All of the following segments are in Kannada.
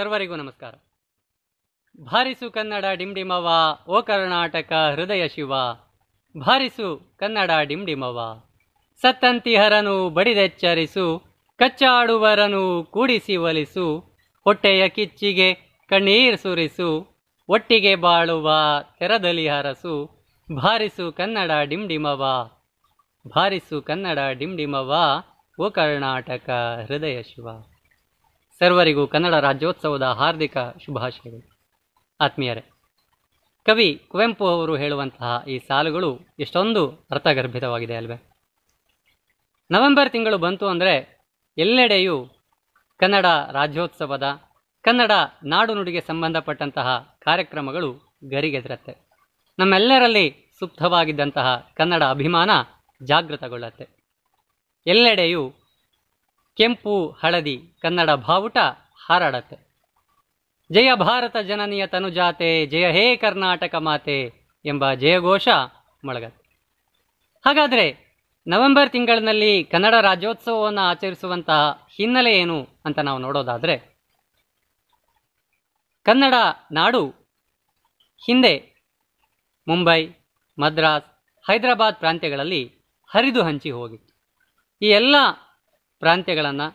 ಸರ್ವರಿಗೂ ನಮಸ್ಕಾರ ಭಾರಿಸು ಕನ್ನಡ ಡಿಂಡಿಮವ ಓ ಕರ್ನಾಟಕ ಹೃದಯ ಶಿವ ಭಾರಿಸು ಕನ್ನಡ ಡಿಂಡಿಮವ ಸತ್ತಂತಿಹರನು ಬಡಿದೆಚ್ಚರಿಸು ಕಚ್ಚಾಡುವರನು ಕೂಡಿಸಿ ಒಲಿಸು ಹೊಟ್ಟೆಯ ಕಿಚ್ಚಿಗೆ ಕಣ್ಣೀರ್ ಸುರಿಸು ಒಟ್ಟಿಗೆ ಬಾಳುವ ತೆರದಲ್ಲಿ ಹರಸು ಭಾರಿಸು ಕನ್ನಡ ಡಿಂಡಿಮವ ಭಾರಿಸು ಕನ್ನಡ ಡಿಂಡಿಮವ ಓ ಕರ್ನಾಟಕ ಹೃದಯ ಶಿವ ಸರ್ವರಿಗೂ ಕನ್ನಡ ರಾಜ್ಯೋತ್ಸವದ ಹಾರ್ದಿಕ ಶುಭಾಶಯಗಳು ಆತ್ಮೀಯರೇ ಕವಿ ಕುವೆಂಪು ಅವರು ಹೇಳುವಂತಹ ಈ ಸಾಲುಗಳು ಎಷ್ಟೊಂದು ಅರ್ಥಗರ್ಭಿತವಾಗಿದೆ ಅಲ್ವೇ ನವೆಂಬರ್ ತಿಂಗಳು ಬಂತು ಅಂದರೆ ಎಲ್ಲೆಡೆಯೂ ಕನ್ನಡ ರಾಜ್ಯೋತ್ಸವದ ಕನ್ನಡ ನಾಡು ನುಡಿಗೆ ಸಂಬಂಧಪಟ್ಟಂತಹ ಕಾರ್ಯಕ್ರಮಗಳು ಗರಿಗೆದರತ್ತೆ ನಮ್ಮೆಲ್ಲರಲ್ಲಿ ಸುಪ್ತವಾಗಿದ್ದಂತಹ ಕನ್ನಡ ಅಭಿಮಾನ ಜಾಗೃತಗೊಳ್ಳುತ್ತೆ ಎಲ್ಲೆಡೆಯೂ ಕೆಂಪು ಹಳದಿ ಕನ್ನಡ ಭಾವುಟ ಹಾರಾಡತ್ತೆ ಜಯ ಭಾರತ ಜನನಿಯ ತನುಜಾತೆ ಜಯ ಹೇ ಕರ್ನಾಟಕ ಮಾತೆ ಎಂಬ ಜಯಘೋಷ ಮೊಳಗತ್ತೆ ಹಾಗಾದರೆ ನವೆಂಬರ್ ತಿಂಗಳಿನಲ್ಲಿ ಕನ್ನಡ ರಾಜ್ಯೋತ್ಸವವನ್ನು ಆಚರಿಸುವಂತಹ ಹಿನ್ನೆಲೆ ಏನು ಅಂತ ನಾವು ನೋಡೋದಾದರೆ ಕನ್ನಡ ನಾಡು ಹಿಂದೆ ಮುಂಬೈ ಮದ್ರಾಸ್ ಹೈದರಾಬಾದ್ ಪ್ರಾಂತ್ಯಗಳಲ್ಲಿ ಹರಿದು ಹಂಚಿ ಹೋಗಿತ್ತು ಈ ಎಲ್ಲ ಪ್ರಾಂತ್ಯಗಳನ್ನು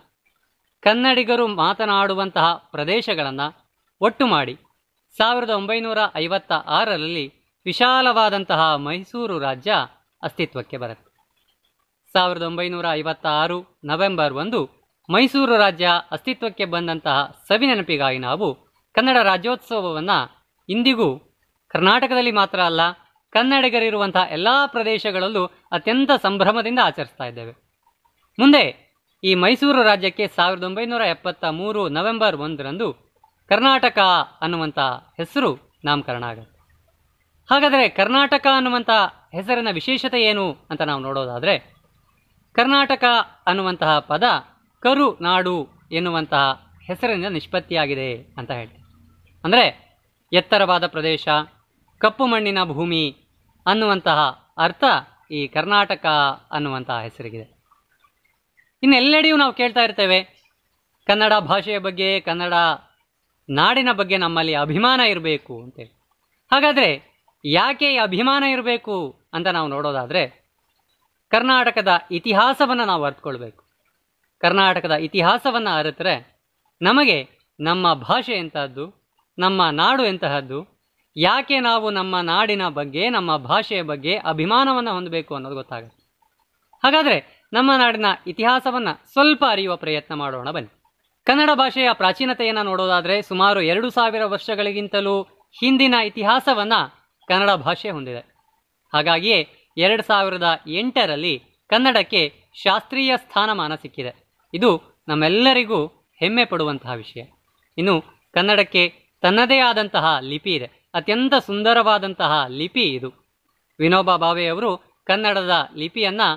ಕನ್ನಡಿಗರು ಮಾತನಾಡುವಂತಹ ಪ್ರದೇಶಗಳನ್ನು ಒಟ್ಟು ಮಾಡಿ ಸಾವಿರದ ಒಂಬೈನೂರ ಐವತ್ತ ಆರರಲ್ಲಿ ವಿಶಾಲವಾದಂತಹ ಮೈಸೂರು ರಾಜ್ಯ ಅಸ್ತಿತ್ವಕ್ಕೆ ಬರುತ್ತೆ ಸಾವಿರದ ಒಂಬೈನೂರ ಐವತ್ತ ಆರು ನವೆಂಬರ್ ಒಂದು ಮೈಸೂರು ರಾಜ್ಯ ಅಸ್ತಿತ್ವಕ್ಕೆ ಬಂದಂತಹ ಸವಿನೆನಪಿಗಾಗಿ ನಾವು ಕನ್ನಡ ರಾಜ್ಯೋತ್ಸವವನ್ನು ಇಂದಿಗೂ ಕರ್ನಾಟಕದಲ್ಲಿ ಮಾತ್ರ ಅಲ್ಲ ಕನ್ನಡಿಗರಿರುವಂತಹ ಎಲ್ಲ ಪ್ರದೇಶಗಳಲ್ಲೂ ಅತ್ಯಂತ ಸಂಭ್ರಮದಿಂದ ಆಚರಿಸ್ತಾ ಇದ್ದೇವೆ ಮುಂದೆ ಈ ಮೈಸೂರು ರಾಜ್ಯಕ್ಕೆ ಸಾವಿರದ ಒಂಬೈನೂರ ಎಪ್ಪತ್ತ ಮೂರು ನವೆಂಬರ್ ಒಂದರಂದು ಕರ್ನಾಟಕ ಅನ್ನುವಂಥ ಹೆಸರು ನಾಮಕರಣ ಆಗುತ್ತೆ ಹಾಗಾದರೆ ಕರ್ನಾಟಕ ಅನ್ನುವಂಥ ಹೆಸರಿನ ವಿಶೇಷತೆ ಏನು ಅಂತ ನಾವು ನೋಡೋದಾದರೆ ಕರ್ನಾಟಕ ಅನ್ನುವಂತಹ ಪದ ಕರು ನಾಡು ಎನ್ನುವಂತಹ ಹೆಸರಿನಿಂದ ನಿಷ್ಪತ್ತಿಯಾಗಿದೆ ಅಂತ ಹೇಳ್ತೀವಿ ಅಂದರೆ ಎತ್ತರವಾದ ಪ್ರದೇಶ ಕಪ್ಪು ಮಣ್ಣಿನ ಭೂಮಿ ಅನ್ನುವಂತಹ ಅರ್ಥ ಈ ಕರ್ನಾಟಕ ಅನ್ನುವಂತಹ ಹೆಸರಿಗಿದೆ ಇನ್ನೆಲ್ಲೆಡೆಯೂ ನಾವು ಕೇಳ್ತಾ ಇರ್ತೇವೆ ಕನ್ನಡ ಭಾಷೆಯ ಬಗ್ಗೆ ಕನ್ನಡ ನಾಡಿನ ಬಗ್ಗೆ ನಮ್ಮಲ್ಲಿ ಅಭಿಮಾನ ಇರಬೇಕು ಅಂತೇಳಿ ಹಾಗಾದರೆ ಯಾಕೆ ಅಭಿಮಾನ ಇರಬೇಕು ಅಂತ ನಾವು ನೋಡೋದಾದರೆ ಕರ್ನಾಟಕದ ಇತಿಹಾಸವನ್ನು ನಾವು ಅರ್ಥಕೊಳ್ಬೇಕು ಕರ್ನಾಟಕದ ಇತಿಹಾಸವನ್ನು ಅರಿತರೆ ನಮಗೆ ನಮ್ಮ ಭಾಷೆ ಎಂತಹದ್ದು ನಮ್ಮ ನಾಡು ಎಂತಹದ್ದು ಯಾಕೆ ನಾವು ನಮ್ಮ ನಾಡಿನ ಬಗ್ಗೆ ನಮ್ಮ ಭಾಷೆಯ ಬಗ್ಗೆ ಅಭಿಮಾನವನ್ನು ಹೊಂದಬೇಕು ಅನ್ನೋದು ಗೊತ್ತಾಗುತ್ತೆ ಹಾಗಾದರೆ ನಮ್ಮ ನಾಡಿನ ಇತಿಹಾಸವನ್ನು ಸ್ವಲ್ಪ ಅರಿಯುವ ಪ್ರಯತ್ನ ಮಾಡೋಣ ಬನ್ನಿ ಕನ್ನಡ ಭಾಷೆಯ ಪ್ರಾಚೀನತೆಯನ್ನು ನೋಡೋದಾದರೆ ಸುಮಾರು ಎರಡು ಸಾವಿರ ವರ್ಷಗಳಿಗಿಂತಲೂ ಹಿಂದಿನ ಇತಿಹಾಸವನ್ನು ಕನ್ನಡ ಭಾಷೆ ಹೊಂದಿದೆ ಹಾಗಾಗಿಯೇ ಎರಡು ಸಾವಿರದ ಎಂಟರಲ್ಲಿ ಕನ್ನಡಕ್ಕೆ ಶಾಸ್ತ್ರೀಯ ಸ್ಥಾನಮಾನ ಸಿಕ್ಕಿದೆ ಇದು ನಮ್ಮೆಲ್ಲರಿಗೂ ಹೆಮ್ಮೆ ಪಡುವಂತಹ ವಿಷಯ ಇನ್ನು ಕನ್ನಡಕ್ಕೆ ತನ್ನದೇ ಆದಂತಹ ಲಿಪಿ ಇದೆ ಅತ್ಯಂತ ಸುಂದರವಾದಂತಹ ಲಿಪಿ ಇದು ವಿನೋಬಾ ಭಾವೆಯವರು ಕನ್ನಡದ ಲಿಪಿಯನ್ನು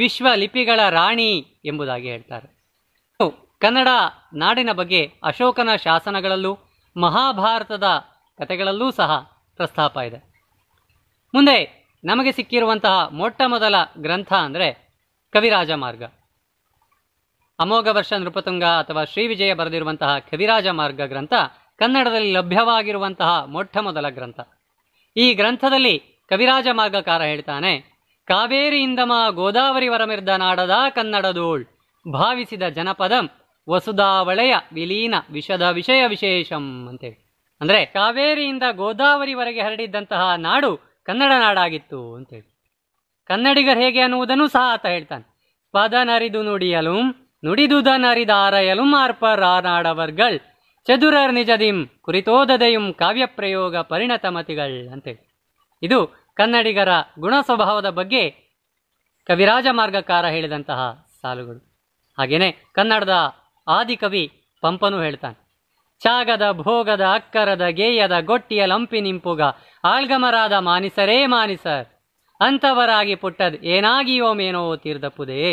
ವಿಶ್ವ ಲಿಪಿಗಳ ರಾಣಿ ಎಂಬುದಾಗಿ ಹೇಳ್ತಾರೆ ಕನ್ನಡ ನಾಡಿನ ಬಗ್ಗೆ ಅಶೋಕನ ಶಾಸನಗಳಲ್ಲೂ ಮಹಾಭಾರತದ ಕಥೆಗಳಲ್ಲೂ ಸಹ ಪ್ರಸ್ತಾಪ ಇದೆ ಮುಂದೆ ನಮಗೆ ಸಿಕ್ಕಿರುವಂತಹ ಮೊಟ್ಟ ಮೊದಲ ಗ್ರಂಥ ಅಂದರೆ ಕವಿರಾಜ ಮಾರ್ಗ ಅಮೋಘ ವರ್ಷ ನೃಪತುಂಗ ಅಥವಾ ಶ್ರೀವಿಜಯ ಬರೆದಿರುವಂತಹ ಕವಿರಾಜ ಮಾರ್ಗ ಗ್ರಂಥ ಕನ್ನಡದಲ್ಲಿ ಲಭ್ಯವಾಗಿರುವಂತಹ ಮೊಟ್ಟ ಮೊದಲ ಗ್ರಂಥ ಈ ಗ್ರಂಥದಲ್ಲಿ ಕವಿರಾಜ ಮಾರ್ಗಕಾರ ಹೇಳ್ತಾನೆ ಇಂದಮ ಗೋದಾವರಿ ವರಮಿರ್ದ ನಾಡದ ಕನ್ನಡದೋಳ್ ಭಾವಿಸಿದ ಜನಪದಂ ವಸುಧಾವಳೆಯ ವಿಲೀನ ವಿಷದ ವಿಷಯ ವಿಶೇಷಂ ಅಂತೇಳಿ ಅಂದ್ರೆ ಕಾವೇರಿಯಿಂದ ಗೋದಾವರಿವರೆಗೆ ಹರಡಿದ್ದಂತಹ ನಾಡು ಕನ್ನಡ ನಾಡಾಗಿತ್ತು ಅಂತೇಳಿ ಕನ್ನಡಿಗರು ಹೇಗೆ ಅನ್ನುವುದನ್ನು ಸಹ ಆತ ಹೇಳ್ತಾನೆ ಪದ ನರಿದು ನುಡಿಯಲು ನುಡಿದುದನರಿದಾರಯಲು ನರಿದ ಆರಯಲು ಮಾರ್ಪರ್ ಆನಾಡವರ್ಗಳ್ ಚದುರರ್ ನಿಜದಿಂ ಕುರಿತೋದದೆಯುಂ ಕಾವ್ಯ ಪ್ರಯೋಗ ಪರಿಣತ ಮತಿಗಳ್ ಅಂತೇಳಿ ಇದು ಕನ್ನಡಿಗರ ಗುಣ ಸ್ವಭಾವದ ಬಗ್ಗೆ ಕವಿರಾಜ ಮಾರ್ಗಕಾರ ಹೇಳಿದಂತಹ ಸಾಲುಗಳು ಹಾಗೆಯೇ ಕನ್ನಡದ ಆದಿಕವಿ ಪಂಪನು ಹೇಳ್ತಾನೆ ಚಾಗದ ಭೋಗದ ಅಕ್ಕರದ ಗೇಯದ ಗೊಟ್ಟಿಯ ಲಂಪಿ ನಿಂಪುಗ ಆಳ್ಗಮರಾದ ಮಾನಿಸರೇ ಮಾನಿಸರ್ ಅಂಥವರಾಗಿ ಪುಟ್ಟದ್ ಏನಾಗಿಯೋ ಮೇನೋ ತೀರ್ದಪ್ಪುದೇ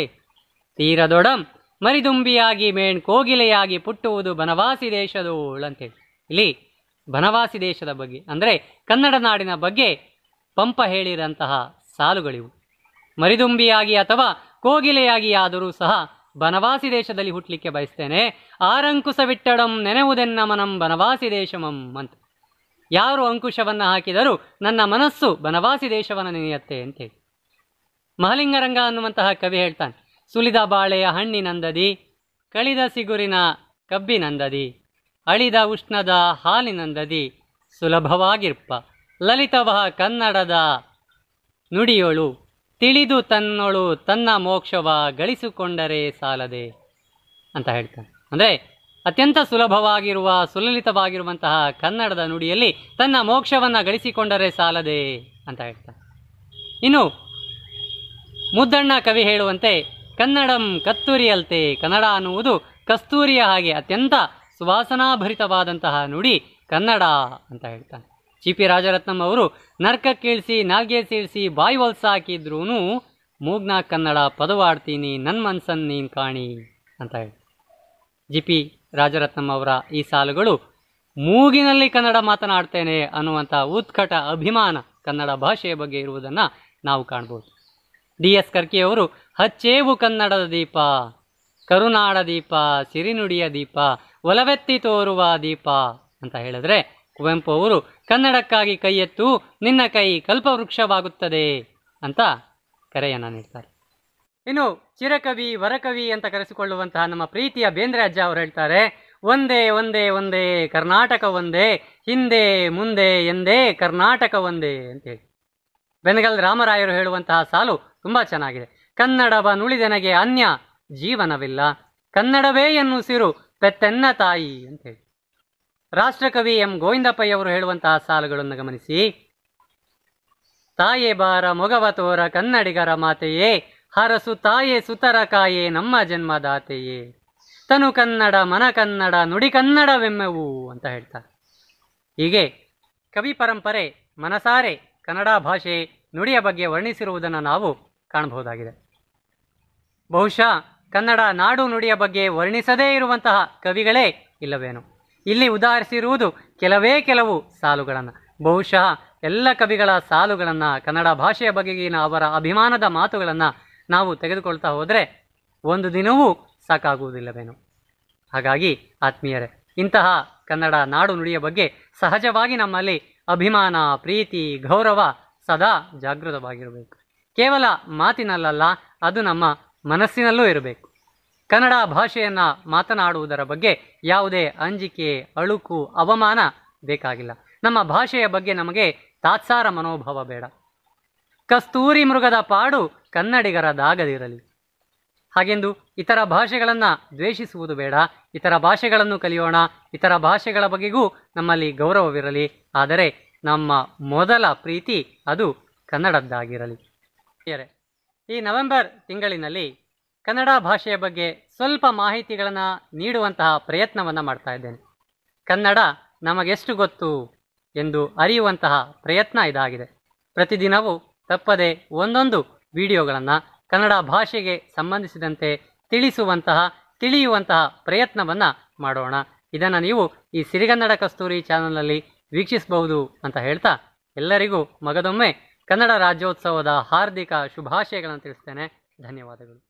ತೀರದೊಡಂ ಮರಿದುಂಬಿಯಾಗಿ ಮೇಣ್ ಕೋಗಿಲೆಯಾಗಿ ಪುಟ್ಟುವುದು ಬನವಾಸಿ ದೇಶದೋಳ್ ಅಂತೇಳಿ ಇಲ್ಲಿ ಬನವಾಸಿ ದೇಶದ ಬಗ್ಗೆ ಅಂದರೆ ಕನ್ನಡ ನಾಡಿನ ಬಗ್ಗೆ ಪಂಪ ಹೇಳಿರಂತಹ ಸಾಲುಗಳಿವು ಮರಿದುಂಬಿಯಾಗಿ ಅಥವಾ ಕೋಗಿಲೆಯಾಗಿ ಆದರೂ ಸಹ ಬನವಾಸಿ ದೇಶದಲ್ಲಿ ಹುಟ್ಟಲಿಕ್ಕೆ ಬಯಸ್ತೇನೆ ಆರಂಕುಶ ಬಿಟ್ಟಡಂ ನೆನೆವುದೆನ್ನ ಮನಂ ಬನವಾಸಿ ದೇಶಮಂ ಅಂತ ಯಾರು ಅಂಕುಶವನ್ನು ಹಾಕಿದರೂ ನನ್ನ ಮನಸ್ಸು ಬನವಾಸಿ ದೇಶವನ್ನು ನೆನೆಯತ್ತೆ ಅಂತೇಳಿ ಮಹಲಿಂಗರಂಗ ಅನ್ನುವಂತಹ ಕವಿ ಹೇಳ್ತಾನೆ ಸುಲಿದ ಬಾಳೆಯ ಹಣ್ಣಿನಂದದಿ ಕಳಿದ ಸಿಗುರಿನ ಕಬ್ಬಿನಂದದಿ ಅಳಿದ ಉಷ್ಣದ ಹಾಲಿನಂದದಿ ಸುಲಭವಾಗಿರ್ಪ ಲಲಿತವಹ ಕನ್ನಡದ ನುಡಿಯೋಳು ತಿಳಿದು ತನ್ನೊಳು ತನ್ನ ಮೋಕ್ಷವ ಗಳಿಸಿಕೊಂಡರೆ ಸಾಲದೆ ಅಂತ ಹೇಳ್ತಾನೆ ಅಂದರೆ ಅತ್ಯಂತ ಸುಲಭವಾಗಿರುವ ಸುಲಲಿತವಾಗಿರುವಂತಹ ಕನ್ನಡದ ನುಡಿಯಲ್ಲಿ ತನ್ನ ಮೋಕ್ಷವನ್ನು ಗಳಿಸಿಕೊಂಡರೆ ಸಾಲದೆ ಅಂತ ಹೇಳ್ತಾನೆ ಇನ್ನು ಮುದ್ದಣ್ಣ ಕವಿ ಹೇಳುವಂತೆ ಕನ್ನಡಂ ಕತ್ತೂರಿಯಲ್ತೆ ಕನ್ನಡ ಅನ್ನುವುದು ಕಸ್ತೂರಿಯ ಹಾಗೆ ಅತ್ಯಂತ ಸುವಾಸನಾಭರಿತವಾದಂತಹ ನುಡಿ ಕನ್ನಡ ಅಂತ ಹೇಳ್ತಾನೆ ಜಿ ಪಿ ರಾಜರತ್ನಂ ಅವರು ನರ್ಕಕ್ಕೀಳಿಸಿ ನಾಲ್ಗೆ ಸೇರಿಸಿ ಬಾಯಿ ಹೊಲ್ಸ ಹಾಕಿದ್ರೂ ಮೂಗ್ನ ಕನ್ನಡ ಪದವಾಡ್ತೀನಿ ನನ್ನ ಮನ್ಸನ್ನು ನೀನು ಕಾಣಿ ಅಂತ ಹೇಳಿ ಜಿ ಪಿ ರಾಜರತ್ನಂ ಅವರ ಈ ಸಾಲುಗಳು ಮೂಗಿನಲ್ಲಿ ಕನ್ನಡ ಮಾತನಾಡ್ತೇನೆ ಅನ್ನುವಂಥ ಉತ್ಕಟ ಅಭಿಮಾನ ಕನ್ನಡ ಭಾಷೆಯ ಬಗ್ಗೆ ಇರುವುದನ್ನು ನಾವು ಕಾಣ್ಬೋದು ಡಿ ಎಸ್ ಕರ್ಕಿಯವರು ಹಚ್ಚೇವು ಕನ್ನಡದ ದೀಪ ಕರುನಾಡ ದೀಪ ಸಿರಿನುಡಿಯ ದೀಪ ಒಲವೆತ್ತಿ ತೋರುವ ದೀಪ ಅಂತ ಹೇಳಿದ್ರೆ ಕುವೆಂಪು ಅವರು ಕನ್ನಡಕ್ಕಾಗಿ ಕೈ ಎತ್ತು ನಿನ್ನ ಕೈ ಕಲ್ಪವೃಕ್ಷವಾಗುತ್ತದೆ ಅಂತ ಕರೆಯನ್ನು ನೀಡ್ತಾರೆ ಇನ್ನು ಚಿರಕವಿ ವರಕವಿ ಅಂತ ಕರೆಸಿಕೊಳ್ಳುವಂತಹ ನಮ್ಮ ಪ್ರೀತಿಯ ಬೇಂದ್ರೆ ಅಜ್ಜ ಅವರು ಹೇಳ್ತಾರೆ ಒಂದೇ ಒಂದೇ ಒಂದೇ ಕರ್ನಾಟಕ ಒಂದೇ ಹಿಂದೆ ಮುಂದೆ ಎಂದೇ ಕರ್ನಾಟಕ ಒಂದೇ ಅಂತೇಳಿ ಬೆನಗಲ್ ರಾಮರಾಯರು ಹೇಳುವಂತಹ ಸಾಲು ತುಂಬ ಚೆನ್ನಾಗಿದೆ ಕನ್ನಡವ ನುಳಿದೆನಗೆ ಅನ್ಯ ಜೀವನವಿಲ್ಲ ಕನ್ನಡವೇ ಎನ್ನುಸಿರು ಪೆತ್ತೆನ್ನ ತಾಯಿ ಅಂತೇಳಿ ರಾಷ್ಟ್ರಕವಿ ಎಂ ಅವರು ಹೇಳುವಂತಹ ಸಾಲುಗಳನ್ನು ಗಮನಿಸಿ ತಾಯೇ ಬಾರ ಮೊಗವತೋರ ತೋರ ಕನ್ನಡಿಗರ ಮಾತೆಯೇ ಹರಸು ತಾಯೇ ಸುತರ ಕಾಯೇ ನಮ್ಮ ಜನ್ಮದಾತೆಯೇ ತನು ಕನ್ನಡ ಮನ ಕನ್ನಡ ನುಡಿ ಕನ್ನಡವೆಮ್ಮೆವು ಅಂತ ಹೇಳ್ತಾರೆ ಹೀಗೆ ಕವಿ ಪರಂಪರೆ ಮನಸಾರೆ ಕನ್ನಡ ಭಾಷೆ ನುಡಿಯ ಬಗ್ಗೆ ವರ್ಣಿಸಿರುವುದನ್ನು ನಾವು ಕಾಣಬಹುದಾಗಿದೆ ಬಹುಶಃ ಕನ್ನಡ ನಾಡು ನುಡಿಯ ಬಗ್ಗೆ ವರ್ಣಿಸದೇ ಇರುವಂತಹ ಕವಿಗಳೇ ಇಲ್ಲವೇನು ಇಲ್ಲಿ ಉದಾಹರಿಸಿರುವುದು ಕೆಲವೇ ಕೆಲವು ಸಾಲುಗಳನ್ನು ಬಹುಶಃ ಎಲ್ಲ ಕವಿಗಳ ಸಾಲುಗಳನ್ನು ಕನ್ನಡ ಭಾಷೆಯ ಬಗೆಗಿನ ಅವರ ಅಭಿಮಾನದ ಮಾತುಗಳನ್ನು ನಾವು ತೆಗೆದುಕೊಳ್ತಾ ಹೋದರೆ ಒಂದು ದಿನವೂ ಸಾಕಾಗುವುದಿಲ್ಲವೇನು ಹಾಗಾಗಿ ಆತ್ಮೀಯರೇ ಇಂತಹ ಕನ್ನಡ ನಾಡು ನುಡಿಯ ಬಗ್ಗೆ ಸಹಜವಾಗಿ ನಮ್ಮಲ್ಲಿ ಅಭಿಮಾನ ಪ್ರೀತಿ ಗೌರವ ಸದಾ ಜಾಗೃತವಾಗಿರಬೇಕು ಕೇವಲ ಮಾತಿನಲ್ಲಲ್ಲ ಅದು ನಮ್ಮ ಮನಸ್ಸಿನಲ್ಲೂ ಇರಬೇಕು ಕನ್ನಡ ಭಾಷೆಯನ್ನು ಮಾತನಾಡುವುದರ ಬಗ್ಗೆ ಯಾವುದೇ ಅಂಜಿಕೆ ಅಳುಕು ಅವಮಾನ ಬೇಕಾಗಿಲ್ಲ ನಮ್ಮ ಭಾಷೆಯ ಬಗ್ಗೆ ನಮಗೆ ತಾತ್ಸಾರ ಮನೋಭಾವ ಬೇಡ ಕಸ್ತೂರಿ ಮೃಗದ ಪಾಡು ಕನ್ನಡಿಗರ ದಾಗದಿರಲಿ ಹಾಗೆಂದು ಇತರ ಭಾಷೆಗಳನ್ನು ದ್ವೇಷಿಸುವುದು ಬೇಡ ಇತರ ಭಾಷೆಗಳನ್ನು ಕಲಿಯೋಣ ಇತರ ಭಾಷೆಗಳ ಬಗೆಗೂ ನಮ್ಮಲ್ಲಿ ಗೌರವವಿರಲಿ ಆದರೆ ನಮ್ಮ ಮೊದಲ ಪ್ರೀತಿ ಅದು ಕನ್ನಡದ್ದಾಗಿರಲಿ ಈ ನವೆಂಬರ್ ತಿಂಗಳಿನಲ್ಲಿ ಕನ್ನಡ ಭಾಷೆಯ ಬಗ್ಗೆ ಸ್ವಲ್ಪ ಮಾಹಿತಿಗಳನ್ನು ನೀಡುವಂತಹ ಪ್ರಯತ್ನವನ್ನು ಮಾಡ್ತಾ ಇದ್ದೇನೆ ಕನ್ನಡ ನಮಗೆಷ್ಟು ಗೊತ್ತು ಎಂದು ಅರಿಯುವಂತಹ ಪ್ರಯತ್ನ ಇದಾಗಿದೆ ಪ್ರತಿದಿನವೂ ತಪ್ಪದೆ ಒಂದೊಂದು ವಿಡಿಯೋಗಳನ್ನು ಕನ್ನಡ ಭಾಷೆಗೆ ಸಂಬಂಧಿಸಿದಂತೆ ತಿಳಿಸುವಂತಹ ತಿಳಿಯುವಂತಹ ಪ್ರಯತ್ನವನ್ನು ಮಾಡೋಣ ಇದನ್ನು ನೀವು ಈ ಸಿರಿಗನ್ನಡ ಕಸ್ತೂರಿ ಚಾನಲ್ನಲ್ಲಿ ವೀಕ್ಷಿಸಬಹುದು ಅಂತ ಹೇಳ್ತಾ ಎಲ್ಲರಿಗೂ ಮಗದೊಮ್ಮೆ ಕನ್ನಡ ರಾಜ್ಯೋತ್ಸವದ ಹಾರ್ದಿಕ ಶುಭಾಶಯಗಳನ್ನು ತಿಳಿಸ್ತೇನೆ ಧನ್ಯವಾದಗಳು